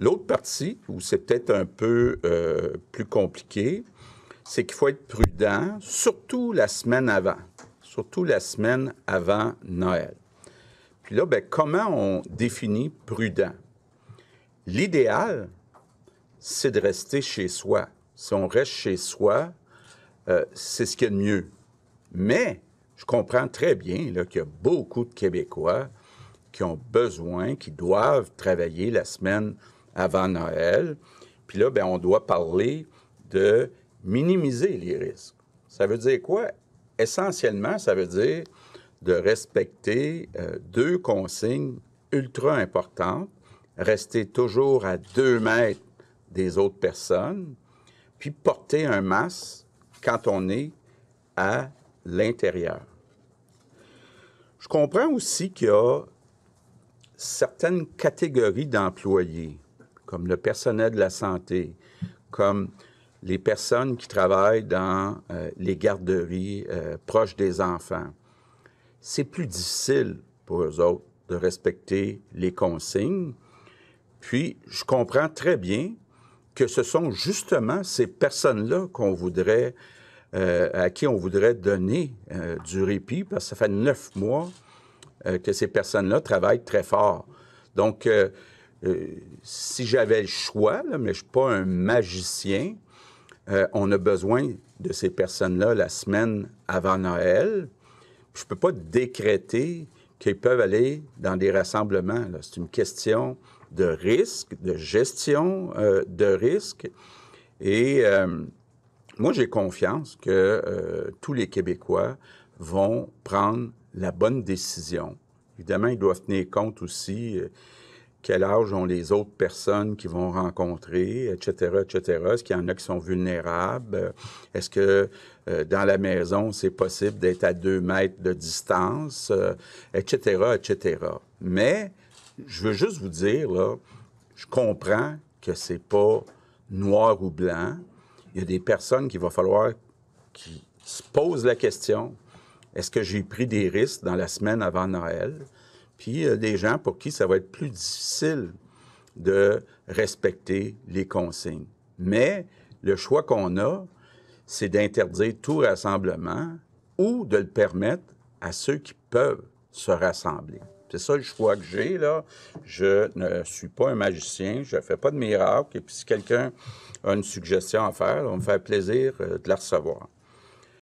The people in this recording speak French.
L'autre partie, où c'est peut-être un peu euh, plus compliqué, c'est qu'il faut être prudent, surtout la semaine avant, surtout la semaine avant Noël. Puis là, bien, comment on définit prudent? L'idéal, c'est de rester chez soi. Si on reste chez soi, euh, c'est ce qu'il y a de mieux. Mais je comprends très bien qu'il y a beaucoup de Québécois qui ont besoin, qui doivent travailler la semaine avant Noël. Puis là, bien, on doit parler de minimiser les risques. Ça veut dire quoi? Essentiellement, ça veut dire de respecter euh, deux consignes ultra importantes. Rester toujours à deux mètres des autres personnes, puis porter un masque quand on est à l'intérieur. Je comprends aussi qu'il y a certaines catégories d'employés comme le personnel de la santé, comme les personnes qui travaillent dans euh, les garderies euh, proches des enfants, c'est plus difficile pour eux autres de respecter les consignes. Puis, je comprends très bien que ce sont justement ces personnes-là qu'on voudrait, euh, à qui on voudrait donner du répit, parce que ça fait neuf mois que ces personnes-là travaillent très fort. Donc, euh, si j'avais le choix, mais je ne suis pas un magicien, euh, on a besoin de ces personnes-là la semaine avant Noël. je ne peux pas décréter qu'ils peuvent aller dans des rassemblements. C'est une question de risque, de gestion euh, de risque. Et moi, j'ai confiance que tous les Québécois vont prendre la bonne décision. Évidemment, ils doivent tenir compte aussi quel âge ont les autres personnes qui vont rencontrer, etc., etc. Est-ce qu'il y en a qui sont vulnérables? Est-ce que euh, dans la maison, c'est possible d'être à deux mètres de distance, etc., euh, etc. Mais je veux juste vous dire, là, je comprends que c'est pas noir ou blanc. Il y a des personnes qu'il va falloir qui se posent la question, est-ce que j'ai pris des risques dans la semaine avant Noël? puis euh, des gens pour qui ça va être plus difficile de respecter les consignes. Mais le choix qu'on a, c'est d'interdire tout rassemblement ou de le permettre à ceux qui peuvent se rassembler. C'est ça le choix que j'ai, là. Je ne suis pas un magicien, je ne fais pas de miracles. Et puis, si quelqu'un a une suggestion à faire, on me fait plaisir euh, de la recevoir.